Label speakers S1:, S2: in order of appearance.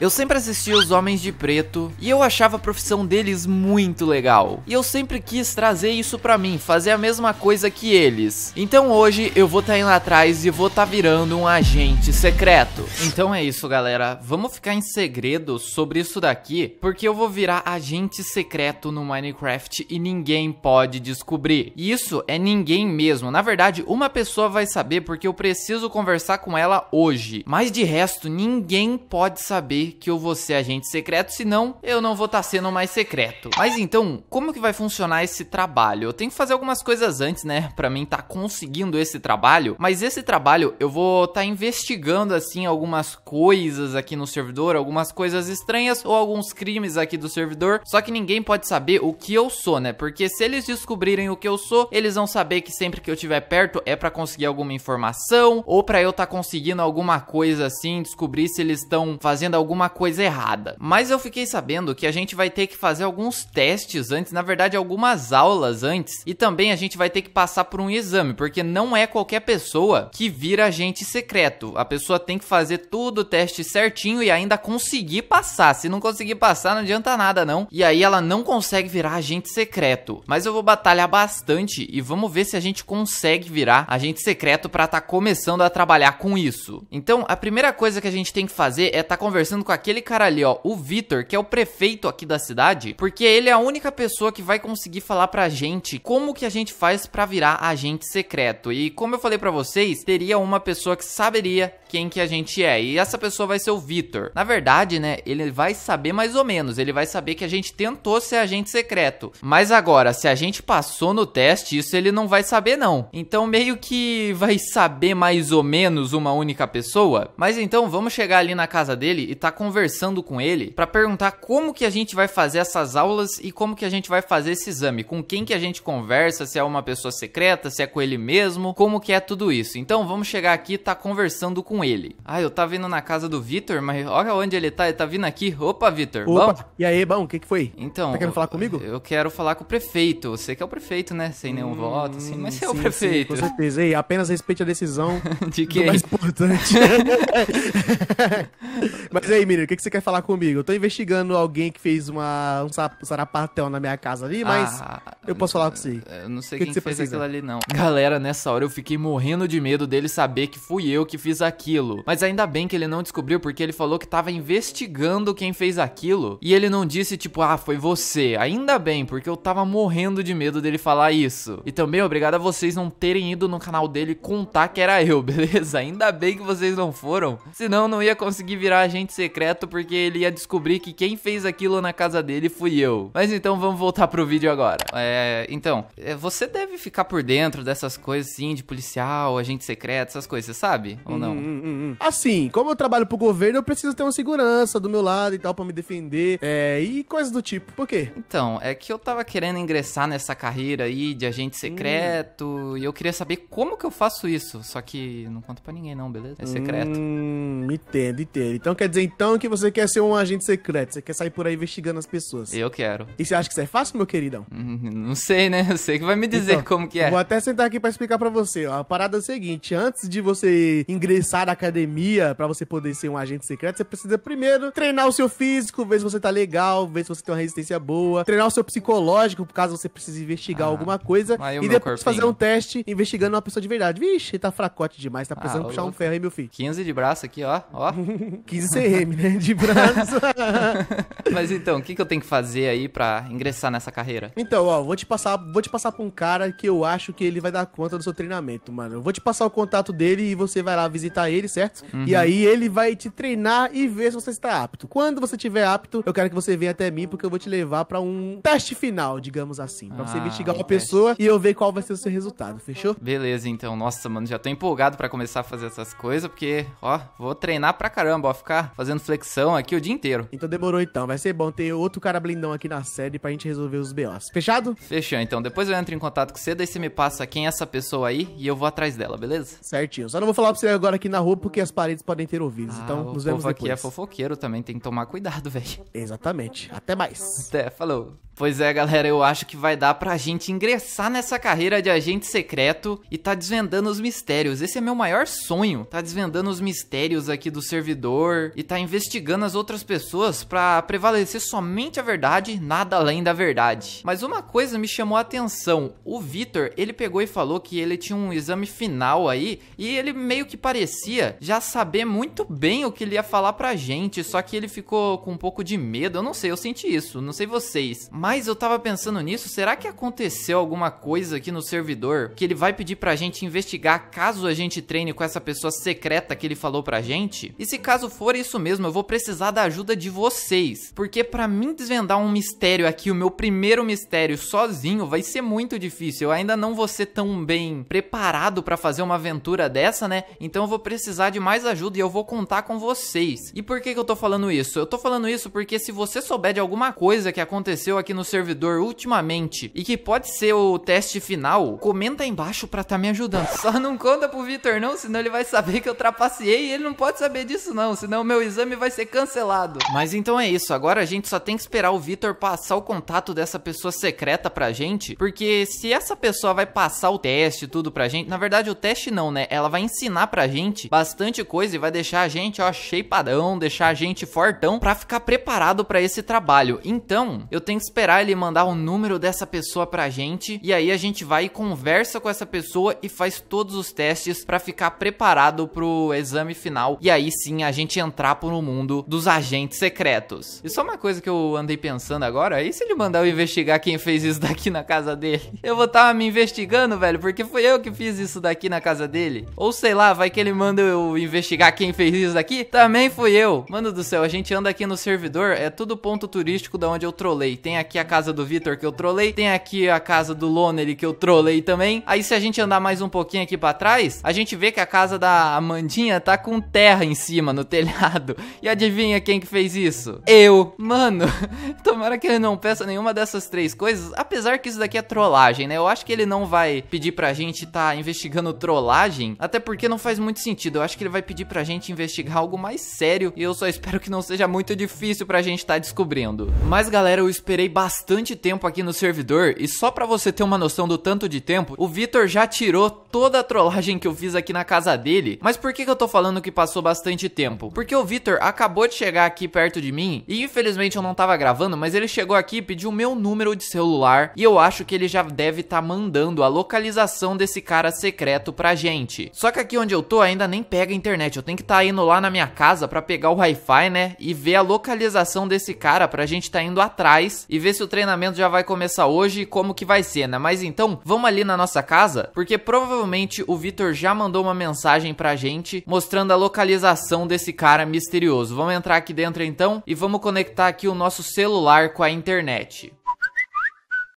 S1: Eu sempre assistia Os Homens de Preto e eu achava a profissão deles muito legal. E eu sempre quis trazer isso pra mim, fazer a mesma coisa que eles. Então hoje eu vou tá indo atrás e vou tá virando um agente secreto. Então é isso galera, vamos ficar em segredo sobre isso daqui, porque eu vou virar agente secreto no Minecraft e ninguém pode descobrir. E isso é ninguém mesmo, na verdade uma pessoa vai saber porque eu preciso conversar com ela hoje. Mas de resto, ninguém pode saber que eu vou ser agente secreto, senão eu não vou estar tá sendo mais secreto. Mas então, como que vai funcionar esse trabalho? Eu tenho que fazer algumas coisas antes, né, pra mim estar tá conseguindo esse trabalho, mas esse trabalho eu vou estar tá investigando, assim, algumas coisas aqui no servidor, algumas coisas estranhas ou alguns crimes aqui do servidor, só que ninguém pode saber o que eu sou, né, porque se eles descobrirem o que eu sou, eles vão saber que sempre que eu estiver perto é pra conseguir alguma informação ou pra eu estar tá conseguindo alguma coisa assim, descobrir se eles estão fazendo alguma alguma coisa errada. Mas eu fiquei sabendo que a gente vai ter que fazer alguns testes antes, na verdade algumas aulas antes, e também a gente vai ter que passar por um exame, porque não é qualquer pessoa que vira agente secreto. A pessoa tem que fazer tudo o teste certinho e ainda conseguir passar. Se não conseguir passar, não adianta nada não. E aí ela não consegue virar agente secreto. Mas eu vou batalhar bastante e vamos ver se a gente consegue virar agente secreto para estar tá começando a trabalhar com isso. Então, a primeira coisa que a gente tem que fazer é estar tá conversando com aquele cara ali, ó, o Vitor, que é o prefeito aqui da cidade, porque ele é a única pessoa que vai conseguir falar pra gente como que a gente faz para virar agente secreto. E como eu falei para vocês, teria uma pessoa que saberia quem que a gente é. E essa pessoa vai ser o Vitor. Na verdade, né, ele vai saber mais ou menos, ele vai saber que a gente tentou ser agente secreto. Mas agora, se a gente passou no teste, isso ele não vai saber não. Então meio que vai saber mais ou menos uma única pessoa. Mas então vamos chegar ali na casa dele e tá conversando com ele para perguntar como que a gente vai fazer essas aulas e como que a gente vai fazer esse exame, com quem que a gente conversa, se é uma pessoa secreta, se é com ele mesmo, como que é tudo isso. Então vamos chegar aqui, tá conversando com com ele. Ah, eu tava indo na casa do Vitor, mas olha onde ele tá, ele tá vindo aqui. Opa, Vitor, bom?
S2: E aí, bom, o que que foi? Então... Tá querendo falar comigo? Eu
S1: quero falar com o
S2: prefeito. Você que é o prefeito, né? Sem nenhum hum, voto, assim, mas você é o prefeito. Sim, com certeza. E apenas respeite a decisão de quem? mais importante. mas aí, menino, o que que você quer falar comigo? Eu tô investigando alguém que fez uma, um sarapatel na minha casa ali, mas ah, eu posso falar com você. Eu não sei o que quem que você fez precisa? aquilo ali, não.
S1: Galera, nessa hora eu fiquei morrendo de medo dele saber que fui eu que fiz aquilo aquilo. Mas ainda bem que ele não descobriu, porque ele falou que tava investigando quem fez aquilo. E ele não disse, tipo, ah, foi você. Ainda bem, porque eu tava morrendo de medo dele falar isso. E também obrigado a vocês não terem ido no canal dele contar que era eu, beleza? Ainda bem que vocês não foram. Senão não ia conseguir virar agente secreto, porque ele ia descobrir que quem fez aquilo na casa dele fui eu. Mas então vamos voltar pro vídeo agora. É, então, é, você deve ficar por dentro dessas coisas, sim, de policial, agente secreto, essas coisas, sabe? Ou não?
S2: Hum, Hum, hum, hum. Assim, como eu trabalho pro governo, eu preciso ter uma segurança do meu lado e tal para me defender. É, e coisas do tipo. Por quê? Então, é que eu tava querendo ingressar
S1: nessa carreira aí de agente secreto hum. e eu queria saber como que eu faço isso. Só
S2: que não conto para ninguém não, beleza? É secreto. Hum, entendo, entendo. Então quer dizer então que você quer ser um agente secreto, você quer sair por aí investigando as pessoas. Eu quero. E você acha que isso é fácil, meu queridão? Não sei, né? Eu sei que vai me dizer então, como que é. Vou até sentar aqui para explicar para você. Ó. A parada é a seguinte, antes de você ingressar da academia, para você poder ser um agente secreto, você precisa primeiro treinar o seu físico, ver se você tá legal, ver se você tem uma resistência boa, treinar o seu psicológico, caso você precise investigar ah, alguma coisa, e depois fazer um teste investigando uma pessoa de verdade. Vixe, tá fracote demais, tá ah, precisando ah, puxar um ferro, aí, meu filho? 15 de braço aqui, ó, ó. 15 CM, né, de braço.
S1: Mas então, o que, que eu tenho que fazer aí para ingressar nessa carreira? Então,
S2: ó, vou te passar, vou te passar pra um cara que eu acho que ele vai dar conta do seu treinamento, mano. Eu vou te passar o contato dele e você vai lá visitar ele certo? Uhum. E aí ele vai te treinar e ver se você está apto. Quando você estiver apto, eu quero que você venha até mim, porque eu vou te levar para um teste final, digamos assim. Pra ah, você investigar uma teste. pessoa e eu ver qual vai ser o seu resultado,
S1: fechou? Beleza, então. Nossa, mano, já tô empolgado para começar a fazer essas coisas, porque, ó, vou treinar pra caramba, ó, ficar fazendo flexão aqui o dia
S2: inteiro. Então demorou então, vai ser bom ter outro cara blindão aqui na série pra gente resolver os BOs. Fechado?
S1: Fechou, então. Depois eu entro em contato com você, daí você me passa quem é essa pessoa aí e eu vou atrás dela, beleza?
S2: Certinho. Só não vou falar pra você agora aqui na rua rua porque as paredes podem ter ouvidos. Ah, então, nos vemos depois. O aqui é
S1: fofoqueiro também, tem que tomar cuidado, velho. Exatamente. Até mais. Até, falou. Pois é, galera, eu acho que vai dar pra gente ingressar nessa carreira de agente secreto e tá desvendando os mistérios. Esse é meu maior sonho, tá desvendando os mistérios aqui do servidor e tá investigando as outras pessoas pra prevalecer somente a verdade, nada além da verdade. Mas uma coisa me chamou a atenção, o Vitor, ele pegou e falou que ele tinha um exame final aí e ele meio que parecia já saber muito bem o que ele ia falar pra gente, só que ele ficou com um pouco de medo, eu não sei, eu senti isso, não sei vocês, mas mas eu tava pensando nisso, será que aconteceu alguma coisa aqui no servidor que ele vai pedir pra gente investigar caso a gente treine com essa pessoa secreta que ele falou pra gente? E se caso for isso mesmo, eu vou precisar da ajuda de vocês, porque pra mim desvendar um mistério aqui, o meu primeiro mistério sozinho, vai ser muito difícil. Eu ainda não vou ser tão bem preparado para fazer uma aventura dessa, né? Então eu vou precisar de mais ajuda e eu vou contar com vocês. E por que que eu tô falando isso? Eu tô falando isso porque se você souber de alguma coisa que aconteceu aqui no no servidor ultimamente e que pode ser o teste final, comenta aí embaixo pra tá me ajudando. Só não conta pro Vitor não, senão ele vai saber que eu trapaceei e ele não pode saber disso não, senão meu exame vai ser cancelado. Mas então é isso, agora a gente só tem que esperar o Vitor passar o contato dessa pessoa secreta pra gente, porque se essa pessoa vai passar o teste e tudo pra gente, na verdade o teste não, né? Ela vai ensinar pra gente bastante coisa e vai deixar a gente, ó, cheipadão, deixar a gente fortão pra ficar preparado pra esse trabalho. Então, eu tenho que esperar esperar ele mandar o número dessa pessoa pra gente e aí a gente vai e conversa com essa pessoa e faz todos os testes para ficar preparado pro exame final e aí sim a gente entrar pro mundo dos agentes secretos. E só é uma coisa que eu andei pensando agora, e se ele mandar eu investigar quem fez isso daqui na casa dele? Eu vou estar tá me investigando, velho, porque foi eu que fiz isso daqui na casa dele. Ou sei lá, vai que ele manda eu investigar quem fez isso daqui? Também fui eu. Mano do céu, a gente anda aqui no servidor, é tudo ponto turístico da onde eu trolei. Tem aqui aqui a casa do Vitor que eu trolei, tem aqui a casa do Lonery que eu trolei também. Aí se a gente andar mais um pouquinho aqui para trás, a gente vê que a casa da Amandinha tá com terra em cima no telhado. E adivinha quem que fez isso? Eu. Mano, tomara que ele não peça nenhuma dessas três coisas, apesar que isso daqui é trollagem, né? Eu acho que ele não vai pedir pra gente tá investigando trollagem, até porque não faz muito sentido. Eu acho que ele vai pedir pra gente investigar algo mais sério e eu só espero que não seja muito difícil pra gente tá descobrindo. Mas galera, eu esperei bastante tempo aqui no servidor e só para você ter uma noção do tanto de tempo, o Vitor já tirou toda a trollagem que eu fiz aqui na casa dele. Mas por que, que eu tô falando que passou bastante tempo? Porque o Vitor acabou de chegar aqui perto de mim e infelizmente eu não tava gravando, mas ele chegou aqui e pediu o meu número de celular e eu acho que ele já deve estar tá mandando a localização desse cara secreto pra gente. Só que aqui onde eu tô ainda nem pega internet, eu tenho que estar tá indo lá na minha casa para pegar o Wi-Fi, né? E ver a localização desse cara pra gente tá indo atrás e ver ver se o treinamento já vai começar hoje e como que vai ser, né? Mas então, vamos ali na nossa casa, porque provavelmente o Vitor já mandou uma mensagem pra gente mostrando a localização desse cara misterioso. Vamos entrar aqui dentro então e vamos conectar aqui o nosso celular com a internet.